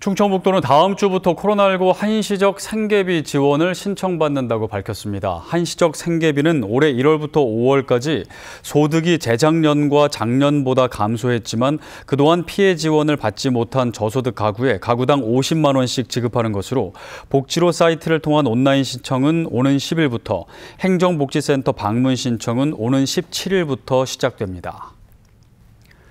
충청북도는 다음 주부터 코로나19 한시적 생계비 지원을 신청받는다고 밝혔습니다. 한시적 생계비는 올해 1월부터 5월까지 소득이 재작년과 작년보다 감소했지만 그동안 피해 지원을 받지 못한 저소득 가구에 가구당 50만 원씩 지급하는 것으로 복지로 사이트를 통한 온라인 신청은 오는 10일부터 행정복지센터 방문 신청은 오는 17일부터 시작됩니다.